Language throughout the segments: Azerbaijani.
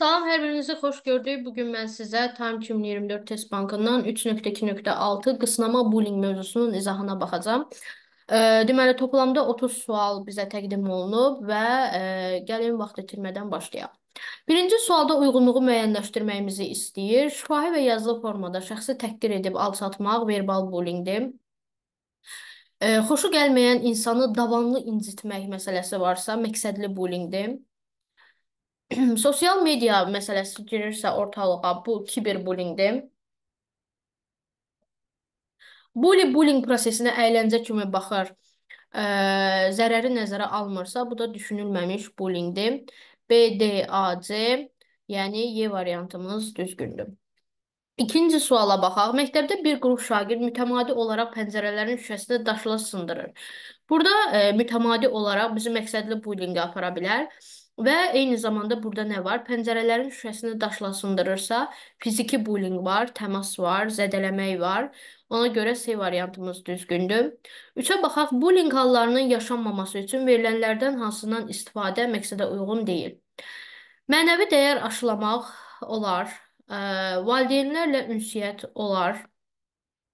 Salam, hər birinizi xoş gördük. Bu gün mən sizə Time 2024 Test Bankından 3.2.6 qısnama bullying mövzusunun izahına baxacağam. E, deməli, toplamda 30 sual bizə təqdim olunub və e, gəlin vaxt itirmədən başlayaq. Birinci sualda uyğunluğu müəyyənləşdirməyimizi istəyir. Şifahi və yazılı formada şəxsi təhqir edib alçatmaq verbal bullyingdir. E, xoşu gəlməyən insanı davamlı incitmək məsələsi varsa, məqsədli bullyingdir. Sosial media məsələsi girirsə ortalığa, bu kiberbullyingdir. Bully bullying prosesinə əyləncə kimi baxır. Ə, zərəri nəzərə almırsa, bu da düşünülməmiş bullyingdir. BDAC, yəni Y variantımız düzgündür. İkinci suala baxaq. Məktəbdə bir qrup şagird mütəmadi olaraq pəncərələrin şüşəsində daşla sındırır. Burada e, mütəmadi olaraq bizi məqsədli bullyingə apara bilər. Və eyni zamanda burada nə var? Pəncərələrin şüşəsini daşla sındırırsa, fiziki bullying var, təmas var, zədələmək var. Ona görə C variantımız düzgündür. 3-ə baxaq. Bullying hallarının yaşanmaması üçün verilənlərdən hansından istifadə məqsədə uyğun deyil. Mənəvi dəyər aşılamaq olar. Ə, e, valideynlərlə ünsiyyət olar.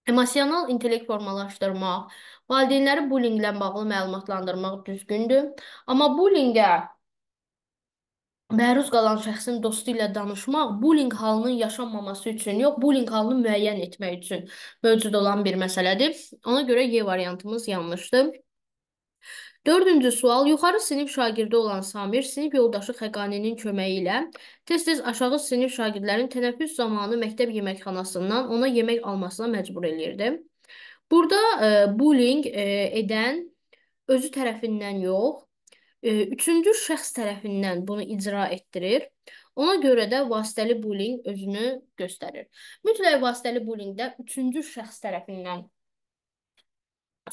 Emosional intellekt formalaşdırmaq, valideynləri bullyinglə bağlı məlumatlandırmaq düzgündür. Amma bullyingə məruz qalan şəxsin dostu ilə danışmaq bullying halının yaşanmaması üçün yox, bullying halını müəyyən etmək üçün mövcud olan bir məsələdir. Ona görə Y variantımız yanlışdır. Dördüncü sual, yuxarı sinif şagirdi olan Samir sinif yoldaşı Xəqaninin köməyi ilə tez-tez aşağı sinif şagirdlərin tənəffüs zamanı məktəb yeməkxanasından ona yemək almasına məcbur eləyirdi. Burada e, bullying e, edən özü tərəfindən yox, e, üçüncü şəxs tərəfindən bunu icra etdirir. Ona görə də vasitəli bullying özünü göstərir. Mütləq vasitəli bullyingdə üçüncü şəxs tərəfindən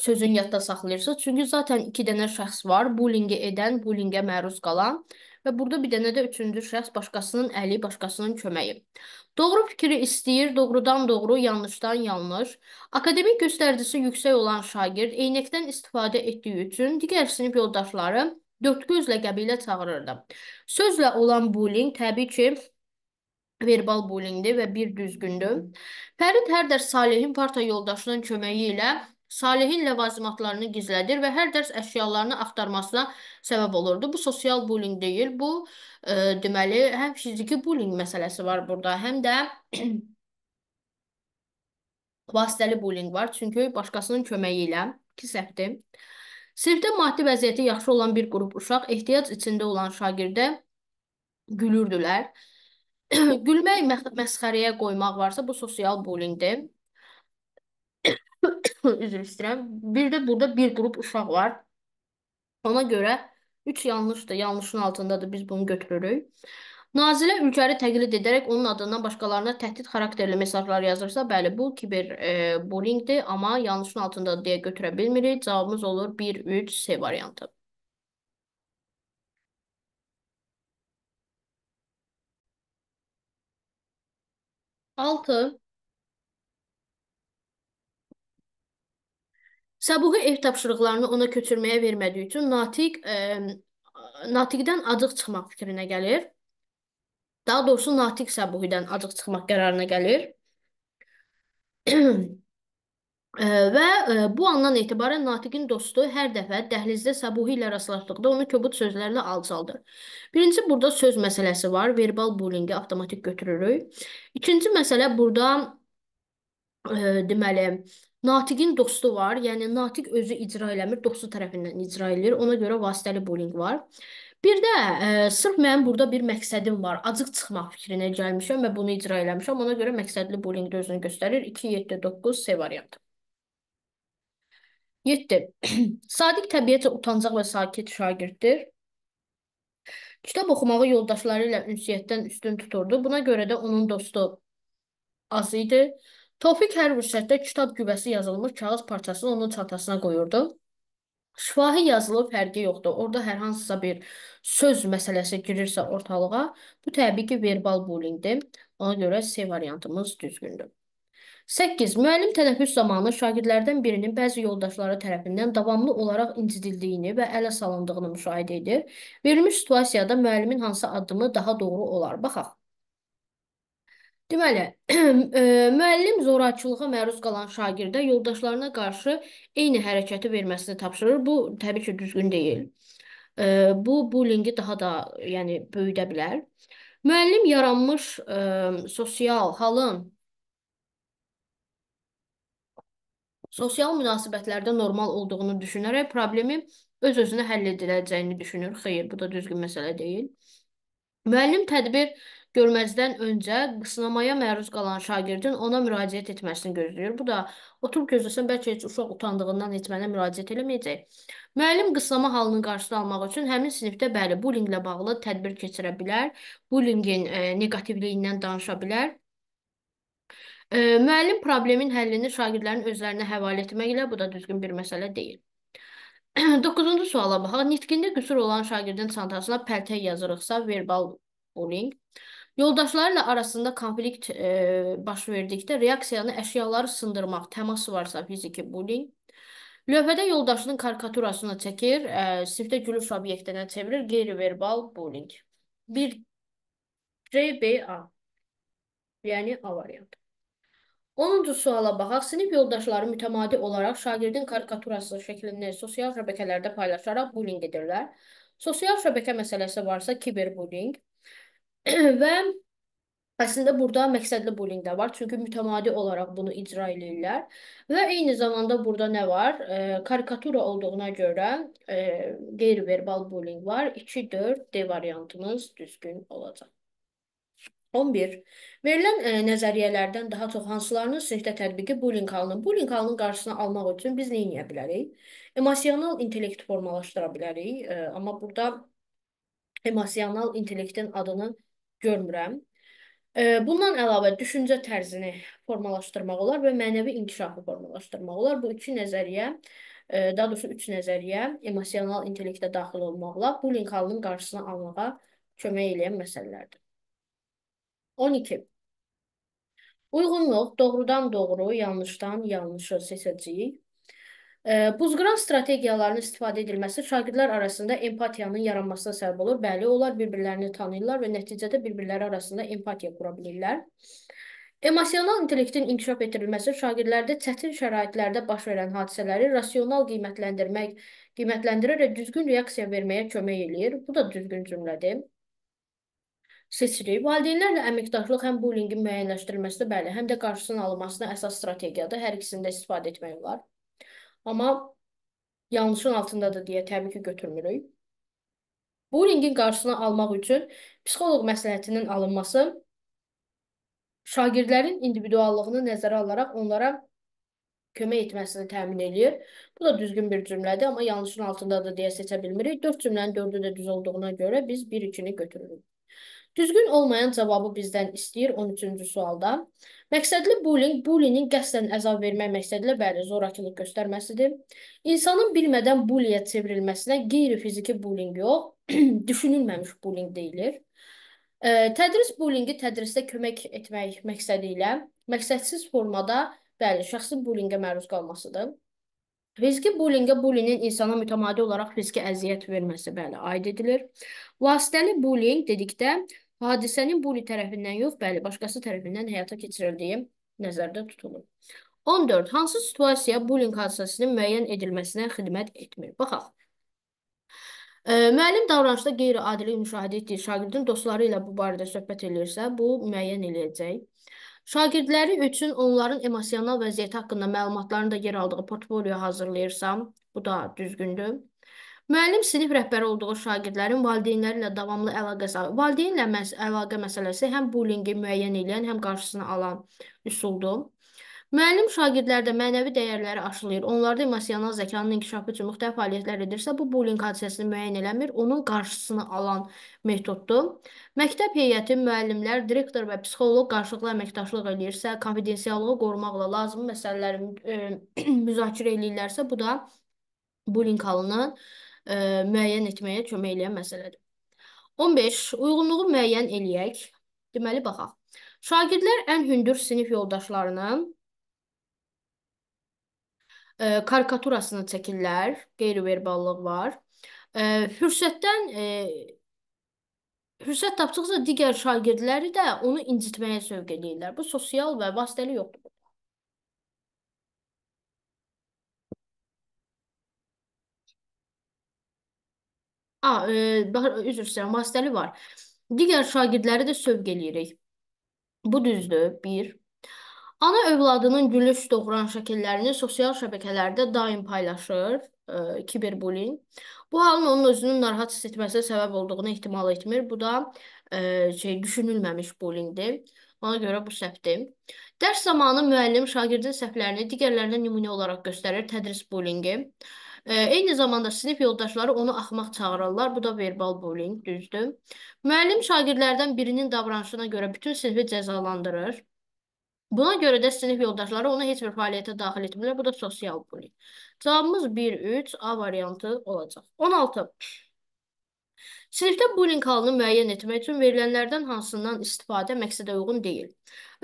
sözün yadda saxlayırsınız. Çünki zaten iki dənə şəxs var, bullyingi edən, bullyingə məruz qalan və burada bir dənə də üçüncü şəxs başqasının əli, başqasının köməyi. Doğru fikri istəyir, doğrudan doğru, yanlışdan yanlış. Akademik göstəricisi yüksək olan şagird eynəkdən istifadə etdiyi üçün digər sinif yoldaşları Dörd gözlə qəbilə çağırırdı. Sözlə olan bullying təbii ki, verbal bullyingdir və bir düzgündür. Fərid hər dərs Salihin parta yoldaşının köməyi ilə Salihin ləvazimatlarını gizlədir və hər dərs əşyalarını axtarmasına səbəb olurdu. Bu sosial bullying deyil, bu e, deməli həm fiziki bullying məsələsi var burada, həm də vasitəli bullying var. Çünki başqasının köməyi ilə ki səhvdir. Sinifdə maddi vəziyyəti yaxşı olan bir qrup uşaq ehtiyac içində olan şagirdə gülürdülər. Gülmək məsxərəyə qoymaq varsa, bu sosial bullyingdir. Üzr istəyirəm. Bir də burada bir qrup uşaq var. Ona görə üç yanlışdır, yanlışın altındadır. Biz bunu götürürük. Nazirə ülkələri təqlid edərək onun adından başqalarına təhdid xarakterli mesajlar yazırsa, bəli, bu kiber e, bullyingdir, amma yanlışın altında deyə götürə bilmirik. Cavabımız olur 1 3 C variantı. Altı. Səbuhi ev tapşırıqlarını ona köçürməyə vermədiyi üçün Natiq e, Natiqdən acıq çıxmaq fikrinə gəlir. Daha doğrusu Natiq Səbuhidən acıq çıxmaq qərarına gəlir. və bu andan etibarən Natiqin dostu hər dəfə dəhlizdə Səbuhi ilə rastlaşdıqda onu kobud sözlərlə alcaldır. Birinci burada söz məsələsi var, verbal bullyingi avtomatik götürürük. İkinci məsələ burada ə, deməli Natiqin dostu var, yəni Natiq özü icra eləmir, dostu tərəfindən icra edilir. Ona görə vasitəli bullying var. Bir də e, sırf mənim burada bir məqsədim var. Acıq çıxmaq fikrinə gəlmişəm və bunu icra eləmişəm. Ona görə məqsədli bullying də özünü göstərir. 2 7 9 C variantı. 7. Sadiq təbiətcə utancaq və sakit şagirddir. Kitab oxumağı yoldaşları ilə ünsiyyətdən üstün tuturdu. Buna görə də onun dostu az idi. Tofiq hər fürsətdə kitab güvəsi yazılmış kağız parçasını onun çantasına qoyurdu. Şifahi yazılıb, fərqi yoxdur. Orada hər hansısa bir söz məsələsi girirsə ortalığa, bu təbii ki, verbal bullyingdir. Ona görə C variantımız düzgündür. 8. Müəllim tənəffüs zamanı şagirdlərdən birinin bəzi yoldaşları tərəfindən davamlı olaraq incidildiyini və ələ salındığını müşahidə edir. Verilmiş situasiyada müəllimin hansı addımı daha doğru olar? Baxaq. Deməli, e, müəllim zorakılığa məruz qalan şagirdə yoldaşlarına qarşı eyni hərəkəti verməsini tapşırır. Bu təbii ki, düzgün deyil. E, bu bullyinqi daha da, yəni böyüdə bilər. Müəllim yaranmış ə, e, sosial halın sosial münasibətlərdə normal olduğunu düşünərək problemi öz-özünə həll ediləcəyini düşünür. Xeyr, bu da düzgün məsələ deyil. Müəllim tədbir görməzdən öncə sınamaya məruz qalan şagirdin ona müraciət etməsini gözləyir. Bu da oturub gözləsən bəlkə heç uşaq utandığından heç mənə müraciət eləməyəcək. Müəllim qıslama halının qarşısını almaq üçün həmin sinifdə bəli, bullyinglə bağlı tədbir keçirə bilər, bullyingin e, negativliyindən danışa bilər. E, müəllim problemin həllini şagirdlərin özlərinə həvalə etməklə bu da düzgün bir məsələ deyil. 9-cu suala baxaq. Nitqində qüsur olan şagirdin çantasına pəltək yazırıqsa verbal bullying. Yoldaşlarla arasında konflikt e, baş verdikdə reaksiyanı əşyaları sındırmaq, təmas varsa fiziki bullying. Lövhədə yoldaşının karikaturasını çəkir, e, sinifdə gülüş obyektinə çevirir, qeyri-verbal bullying. 1 RBA. Yəni A variantı. 10-cu suala baxaq. Sinif yoldaşları mütəmadi olaraq şagirdin karikaturası şəklində sosial şəbəkələrdə paylaşaraq bullying edirlər. Sosial şəbəkə məsələsi varsa kiberbullying. Və Əslində burada məqsədli bullying də var. Çünki mütəmadi olaraq bunu icra eləyirlər. Və eyni zamanda burada nə var? E, karikatura olduğuna görə e, qeyri-verbal bullying var. 2-4 D variantımız düzgün olacaq. 11. Verilən e, nəzəriyyələrdən daha çox hansılarının sinifdə tətbiqi bullying halının, bullying halının qarşısını almaq üçün biz nə edə bilərik? Emosional intellekt formalaşdıra bilərik, e, amma burada emosional intellektin adını görmürəm. Bundan əlavə düşüncə tərzini formalaşdırmaq olar və mənəvi inkişafı formalaşdırmaq olar. Bu iki nəzəriyyə, daha doğrusu üç nəzəriyyə emosional intellektə daxil olmaqla bullying halının qarşısını almağa kömək edən məsələlərdir. 12. Uyğunluq doğrudan doğru, yanlışdan yanlışı seçəcəyik. Buzqıran strategiyalarının istifadə edilməsi şagirdlər arasında empatiyanın yaranmasına səbəb olur. Bəli, onlar bir-birlərini tanıyırlar və nəticədə bir-birləri arasında empatiya qura bilirlər. Emosional intellektin inkişaf etdirilməsi şagirdlərdə çətin şəraitlərdə baş verən hadisələri rasional qiymətləndirmək, qiymətləndirərək düzgün reaksiya verməyə kömək eləyir. Bu da düzgün cümlədir. Seçirik. Valideynlərlə əməkdaşlıq həm bullyingin müəyyənləşdirilməsində, bəli, həm də qarşısının alınmasına əsas strategiyadır. Hər ikisini də istifadə etmək olar. Amma yanlışın altındadır deyə təbii ki, götürmürük. Bullyingin qarşısını almaq üçün psixoloq məsləhətinin alınması şagirdlərin individuallığını nəzərə alaraq onlara kömək etməsini təmin eləyir. Bu da düzgün bir cümlədir, amma yanlışın altındadır deyə seçə bilmirik. 4 cümlənin 4-ü də düz olduğuna görə biz 1-2-ni götürürük. Düzgün olmayan cavabı bizdən istəyir 13-cü sualda. Məqsədli bullying bullinin qəsdən əzab vermək məqsədilə bəli zorakılıq göstərməsidir. İnsanın bilmədən bullyyə çevrilməsinə qeyri-fiziki bullying yox, düşünülməmiş bullying deyilir. Tədris bullyingi tədrisdə kömək etmək məqsədi ilə məqsədsiz formada bəli şəxsin bullyingə məruz qalmasıdır. Fiziki bullyingə bullinin insana mütəmadi olaraq fiziki əziyyət verməsi bəli aid edilir. Vasitəli bullying dedikdə hadisənin Buli tərəfindən yox, bəli, başqası tərəfindən həyata keçirildiyi nəzərdə tutulur. 14. Hansı situasiya bullying hadisəsinin müəyyən edilməsinə xidmət etmir? Baxaq. E, müəllim davranışda qeyri-adilik müşahidə etdiyi şagirdin dostları ilə bu barədə söhbət eləyirsə, bu müəyyən eləyəcək. Şagirdləri üçün onların emosional vəziyyəti haqqında məlumatların da yer aldığı portfolio hazırlayırsam, bu da düzgündür. Müəllim sinif rəhbəri olduğu şagirdlərin valideynləri ilə davamlı əlaqə valideynlə məs əlaqə məsələsi həm bulinqi müəyyən edən, həm qarşısını alan üsuldur. Müəllim şagirdlərdə mənəvi dəyərləri aşılayır. Onlarda emosional zəkanın inkişafı üçün müxtəlif fəaliyyətlər edirsə, bu bulinq hadisəsini müəyyən eləmir, onun qarşısını alan metoddur. Məktəb heyəti, müəllimlər, direktor və psixoloq qarşılıqlı əməkdaşlıq eləyirsə, konfidensiallığı qorumaqla lazım məsələləri müzakirə eləyirlərsə, bu da bulinq halının ə, müəyyən etməyə kömək eləyən məsələdir. 15. Uyğunluğu müəyyən eləyək. Deməli, baxaq. Şagirdlər ən hündür sinif yoldaşlarının ə, karikaturasını çəkirlər. Qeyri-verballıq var. Ə, hürsətdən ə, Fürsət tapdıqca digər şagirdləri də onu incitməyə sövq eləyirlər. Bu sosial və vasitəli yoxdur. A, e, bax, üzr istəyirəm, vasitəli var. Digər şagirdləri də sövq eləyirik. Bu düzdür, bir. Ana övladının gülüş doğuran şəkillərini sosial şəbəkələrdə daim paylaşır, e, kiberbullying. Bu halın onun özünü narahat hiss etməsinə səbəb olduğunu ehtimal etmir. Bu da e, şey düşünülməmiş bullyingdir. Ona görə bu səhvdir. Dərs zamanı müəllim şagirdin səhvlərini digərlərinə nümunə olaraq göstərir, tədris bullyingi. E, eyni zamanda sinif yoldaşları onu axmaq çağırırlar. Bu da verbal bullying, düzdür. Müəllim şagirdlərdən birinin davranışına görə bütün sinfi cəzalandırır. Buna görə də sinif yoldaşları onu heç bir fəaliyyətə daxil etmirlər. Bu da sosial bullying. Cavabımız 1-3 A variantı olacaq. 16. Sinifdə bullying halını müəyyən etmək üçün verilənlərdən hansından istifadə məqsədə uyğun deyil.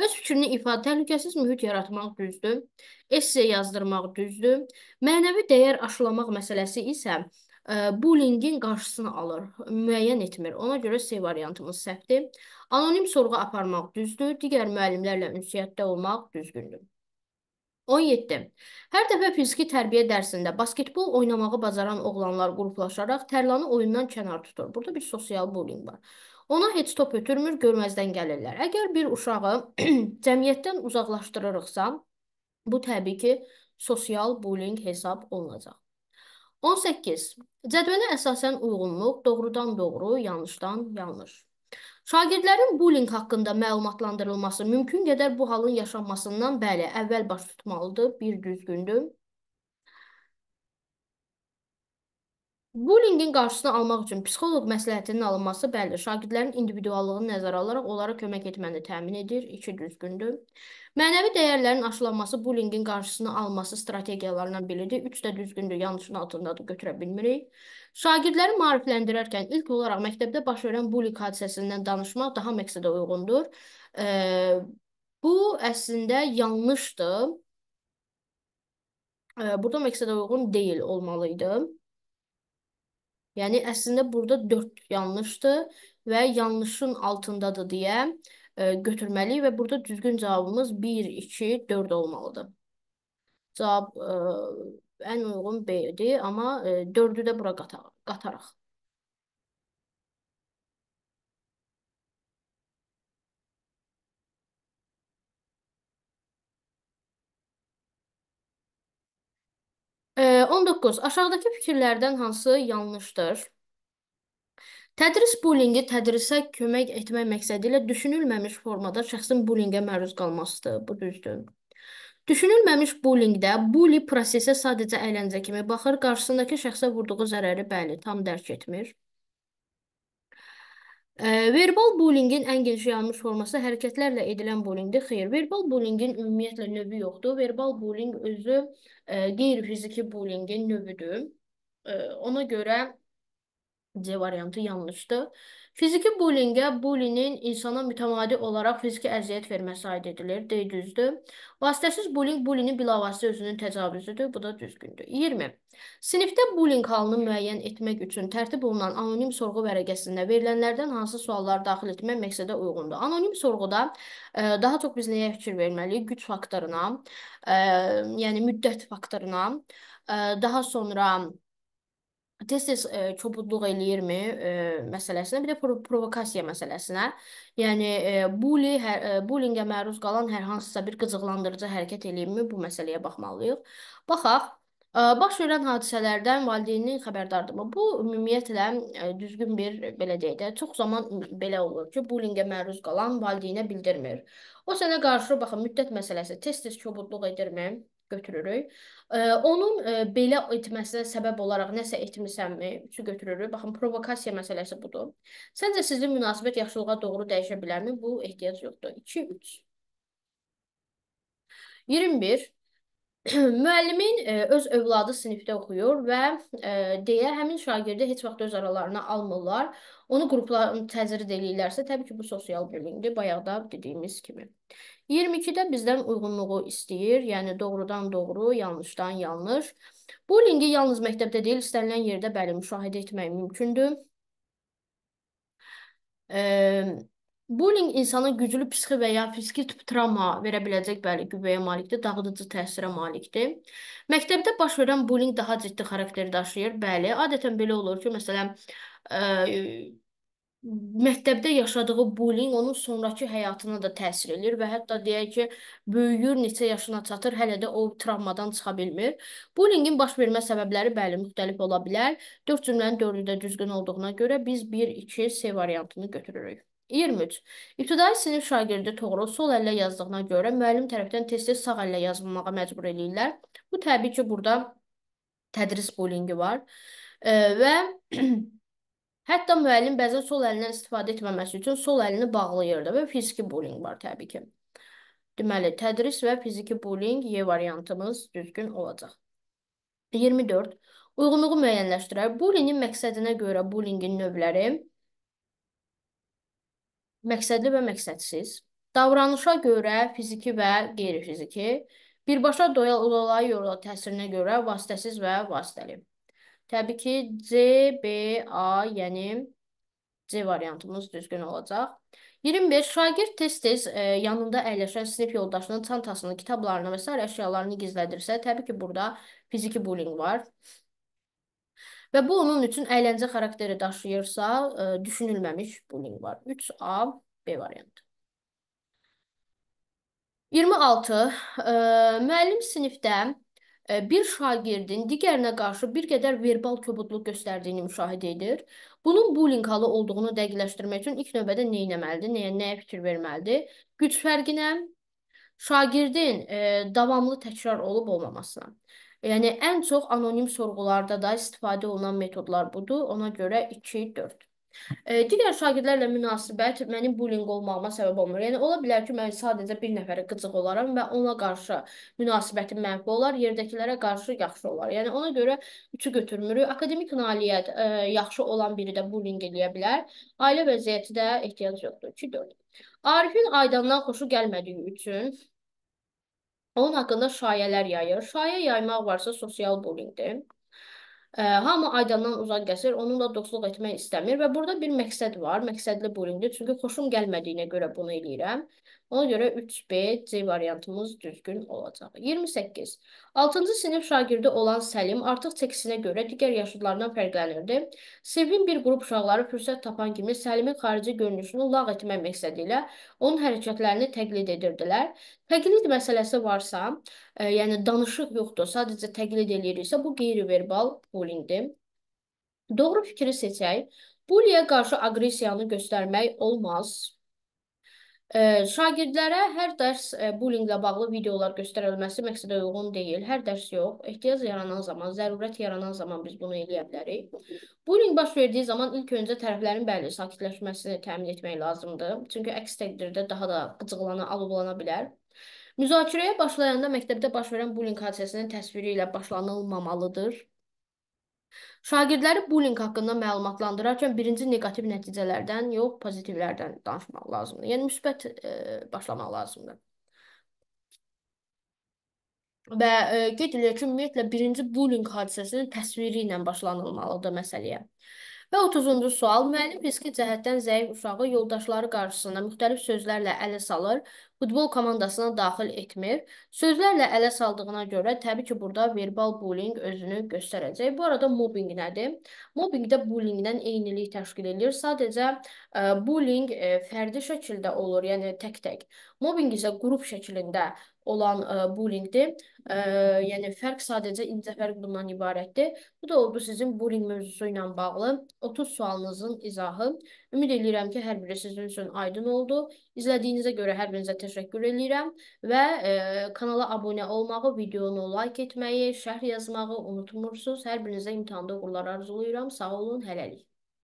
Öz fikrini ifadə, təhlükəsiz mühit yaratmaq düzdür. Esse yazdırmaq düzdür. Mənəvi dəyər aşılamaq məsələsi isə e, bullyingin qarşısını alır, müəyyən etmir. Ona görə C variantımız səhvdir. Anonim sorğu aparmaq düzdür, digər müəllimlərlə ünsiyyətdə olmaq düzgündür. 17. Hər dəfə fiziki tərbiyə dərsində basketbol oynamağı bacaran oğlanlar qruplaşaraq tərlanı oyundan kənar tutur. Burada bir sosial bullying var. Ona heç top ötürmür, görməzdən gəlirlər. Əgər bir uşağı cəmiyyətdən uzaqlaşdırırıqsa, bu təbii ki, sosial bullying hesab olunacaq. 18. Cədvələ əsasən uyğunluq doğrudan-doğru, yanlışdan-yanlış. Şagirdlərin bullying haqqında məlumatlandırılması mümkün qədər bu halın yaşanmasından bəli, əvvəl baş tutmalıdır, bir düzgündür. Bullyingin qarşısını almaq üçün psixoloq məsləhətinin alınması, bəli, şagirdlərin individuallığını nəzərə alaraq onlara kömək etməni təmin edir. 2 düzgündür. Mənəvi dəyərlərin aşılanması bullyingin qarşısını alması strategiyalarından biridir. 3 də düzgündür, yanlışın altındadır, götürə bilmirik. Şagirdləri maarifləndirərkən ilk olaraq məktəbdə baş verən bullying hadisəsindən danışmaq daha məqsədə uyğundur. E, bu əslində yanlışdır. E, burada məqsədə uyğun deyil olmalı idi. Yəni əslində burada 4 yanlışdır və yanlışın altındadır deyə e, götürməliyik və burada düzgün cavabımız 1, 2, 4 olmalıdır. Cavab e, ən uyğun B-dir, amma e, 4-ü də bura qatar qataraq. 19. Aşağıdakı fikirlərdən hansı yanlışdır? Tədris bulinqi tədrisə kömək etmək məqsədi ilə düşünülməmiş formada şəxsin bulinqə məruz qalmasıdır. Bu düzdür. Düşünülməmiş bulinqdə buli prosesə sadəcə əyləncə kimi baxır, qarşısındakı şəxsə vurduğu zərəri bəli, tam dərk etmir. Verbal bullyingin ən geniş yayılmış forması hərəkətlərlə edilən bullyingdir. Xeyr, verbal bullyingin ümumiyyətlə növü yoxdur. Verbal bullying özü e, qeyri-fiziki bullyingin növüdür. E, ona görə C variantı yanlışdır. Fiziki bullyingə bullinin insana mütəmadi olaraq fiziki əziyyət verməsi aid edilir. D düzdür. Vasitəsiz bullying bullinin bilavasitə özünün təcavüzüdür. Bu da düzgündür. 20. Sinifdə bullying halını müəyyən etmək üçün tərtib olunan anonim sorğu vərəqəsində verilənlərdən hansı suallar daxil etmək məqsədə uyğundur? Anonim sorğuda ə, e, daha çox biz nəyə fikir verməliyik? Güc faktoruna, ə, e, yəni müddət faktoruna, ə, e, daha sonra tez-tez e, kobudluq eləyirmi e, məsələsinə, bir də prov provokasiya məsələsinə. Yəni e, bully, hər, e, bullyingə məruz qalan hər hansısa bir qıcıqlandırıcı hərəkət eləyirmi bu məsələyə baxmalıyıq. Baxaq, e, baş verən hadisələrdən valideynin xəbərdardırmı? Bu ümumiyyətlə e, düzgün bir belə deyək də, çox zaman belə olur ki, bullyingə məruz qalan valideynə bildirmir. O sənə qarşı baxın, müddət məsələsi tez-tez kobudluq edirmi? götürürük. E, onun e, belə etməsinə səbəb olaraq nəsə etmisənmi götürürük. Baxın, provokasiya məsələsi budur. Səncə sizin münasibət yaxşılığa doğru dəyişə bilərmi? Bu ehtiyac yoxdur. 2 3 21 Müəllimin ə, e, öz övladı sinifdə oxuyur və ə, e, deyə həmin şagirdi heç vaxt öz aralarına almırlar. Onu qrupların təzrid eləyirlərsə, təbii ki, bu sosial bölümdür, bayaqda dediyimiz kimi. 22-də bizdən uyğunluğu istəyir, yəni doğrudan doğru, yanlışdan yanlış. Bullyingi yalnız məktəbdə deyil, istənilən yerdə bəli müşahidə etmək mümkündür. Ə, e, Bullying insana güclü psixi və ya fiziki tip travma verə biləcək, bəli, qüvvəyə malikdir, dağıdıcı təsirə malikdir. Məktəbdə baş verən bullying daha ciddi xarakter daşıyır, bəli. Adətən belə olur ki, məsələn, ə, məktəbdə yaşadığı bullying onun sonrakı həyatına da təsir eləyir və hətta deyək ki, böyüyür, neçə yaşına çatır, hələ də o travmadan çıxa bilmir. Bullyingin baş vermə səbəbləri bəli, müxtəlif ola bilər. 4 cümlənin 4-ü də düzgün olduğuna görə biz 1 2 C variantını götürürük. 23. İbtidai sinif şagirdi Toğrul sol əllə yazdığına görə müəllim tərəfdən tez-tez sağ əllə yazılmağa məcbur eləyirlər. Bu təbii ki, burada tədris bullyingi var. E, və hətta müəllim bəzən sol əlindən istifadə etməməsi üçün sol əlini bağlayırdı və fiziki bullying var təbii ki. Deməli, tədris və fiziki bullying Y variantımız düzgün olacaq. 24. Uyğunluğu müəyyənləşdirək. Bullyingin məqsədinə görə bullyingin növləri məqsədli və məqsədsiz, davranışa görə fiziki və qeyri-fiziki, birbaşa dolayı yolla təsirinə görə vasitəsiz və vasitəli. Təbii ki, C, B, A, yəni C variantımız düzgün olacaq. 25. Şagird tez-tez e, yanında əyləşən sinif yoldaşının çantasını, kitablarını və s. əşyalarını gizlədirsə, təbii ki, burada fiziki bullying var və bu onun üçün əyləncə xarakteri daşıyırsa, ə, e, düşünülməmiş bullying var. 3A B variantı. 26. E, ə, müəllim sinifdə e, bir şagirdin digərinə qarşı bir qədər verbal kobudluq göstərdiyini müşahidə edir. Bunun bullying halı olduğunu dəqiqləşdirmək üçün ilk növbədə nə etməlidir, nəyə, nəyə fikir verməlidir? Güc fərqinə, şagirdin e, davamlı təkrar olub olmamasına. Yəni ən çox anonim sorğularda da istifadə olunan metodlar budur. Ona görə 2, 4. E, digər şagirdlərlə münasibət mənim bullying olmağıma səbəb olmur. Yəni ola bilər ki, mən sadəcə bir nəfərə qıcıq olaram və ona qarşı münasibətim mənfi olar, yerdəkilərə qarşı yaxşı olar. Yəni ona görə üçü götürmürük. Akademik nailiyyət e, yaxşı olan biri də bullying eləyə bilər. Ailə vəziyyəti də ehtiyac yoxdur. 2, 4. Arifin Aydandan xoşu gəlmədiyi üçün Onun haqqında şayələr yayır. Şayə yaymaq varsa sosial bullyingdir. Ə, hamı Aydandan uzaq gəzir, onunla dostluq etmək istəmir və burada bir məqsəd var. Məqsədli bullyingdir. Çünki xoşum gəlmədiyinə görə bunu eləyirəm. Ona görə 3B C variantımız düzgün olacaq. 28. 6-cı sinif şagirdi olan Səlim artıq çəkisinə görə digər yaşıdlarından fərqlənirdi. Sevim bir qrup uşaqları fürsət tapan kimi Səlimin xarici görünüşünü lağ etmək məqsədi ilə onun hərəkətlərini təqlid edirdilər. Təqlid məsələsi varsa, e, yəni danışıq yoxdur, sadəcə təqlid eləyiriksə, bu qeyri-verbal bullyingdir. Doğru fikri seçək. Bullyingə qarşı aqressiyanı göstərmək olmaz. Şagirdlərə hər dərs bullyinglə bağlı videolar göstərilməsi məqsədə uyğun deyil. Hər dərs yox. Ehtiyac yaranan zaman, zərurət yaranan zaman biz bunu eləyə bilərik. Bullying baş verdiyi zaman ilk öncə tərəflərin bəli sakitləşməsini təmin etmək lazımdır. Çünki əks təqdirdə daha da qıcıqlana, alovlana bilər. Müzakirəyə başlayanda məktəbdə baş verən bullying hadisəsinin təsviri ilə başlanılmamalıdır. Şagirdləri bullying haqqında məlumatlandırarkən birinci neqativ nəticələrdən yox, pozitivlərdən danışmaq lazımdır. Yəni müsbət e, başlamaq lazımdır. Və e, qeyd edilir ki, ümumiyyətlə birinci bullying hadisəsinin təsviri ilə başlanılmalıdır məsələyə. Və 30-cu sual. Müəllim riski cəhətdən zəif uşağı yoldaşları qarşısında müxtəlif sözlərlə ələ salır, futbol komandasına daxil etmir. Sözlərlə ələ saldığına görə təbii ki, burada verbal bullying özünü göstərəcək. Bu arada mobbing nədir? Mobbing də bullyingdən eynilik təşkil edir. Sadəcə e, bullying e, fərdi şəkildə olur, yəni tək-tək. Mobbing isə qrup şəklində olan ə, e, bullyingdir. Ə, e, yəni fərq sadəcə incə fərq bundan ibarətdir. Bu da oldu sizin bullying mövzusu ilə bağlı 30 sualınızın izahı. Ümid edirəm ki, hər biri sizin üçün aydın oldu. İzlədiyinizə görə hər birinizə təşəkkür edirəm və ə, e, kanala abunə olmağı, videonu like etməyi, şərh yazmağı unutmursunuz. Hər birinizə imtahanda uğurlar arzulayıram. Sağ olun, hələlik.